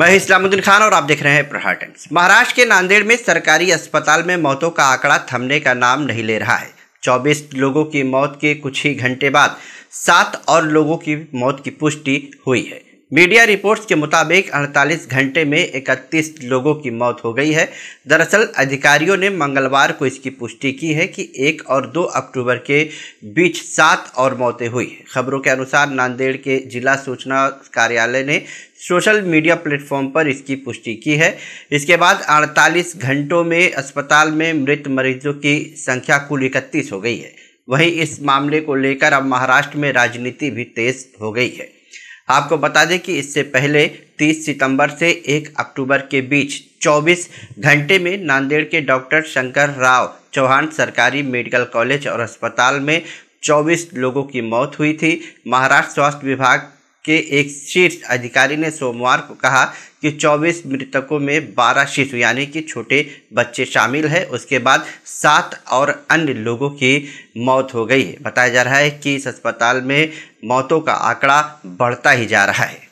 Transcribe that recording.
मैं इस्लामुद्दीन खान और आप देख रहे हैं प्रहार टाइम्स महाराष्ट्र के नांदेड़ में सरकारी अस्पताल में मौतों का आंकड़ा थमने का नाम नहीं ले रहा है 24 लोगों की मौत के कुछ ही घंटे बाद सात और लोगों की मौत की पुष्टि हुई है मीडिया रिपोर्ट्स के मुताबिक 48 घंटे में 31 लोगों की मौत हो गई है दरअसल अधिकारियों ने मंगलवार को इसकी पुष्टि की है कि एक और दो अक्टूबर के बीच सात और मौतें हुई खबरों के अनुसार नांदेड़ के जिला सूचना कार्यालय ने सोशल मीडिया प्लेटफॉर्म पर इसकी पुष्टि की है इसके बाद 48 घंटों में अस्पताल में मृत मरीजों की संख्या कुल इकतीस हो गई है वहीं इस मामले को लेकर अब महाराष्ट्र में राजनीति भी तेज हो गई है आपको बता दें कि इससे पहले 30 सितंबर से 1 अक्टूबर के बीच 24 घंटे में नांदेड़ के डॉक्टर शंकर राव चौहान सरकारी मेडिकल कॉलेज और अस्पताल में 24 लोगों की मौत हुई थी महाराष्ट्र स्वास्थ्य विभाग के एक शीर्ष अधिकारी ने सोमवार को कहा कि 24 मृतकों में 12 शिशु यानी कि छोटे बच्चे शामिल हैं उसके बाद सात और अन्य लोगों की मौत हो गई है बताया जा रहा है कि इस अस्पताल में मौतों का आंकड़ा बढ़ता ही जा रहा है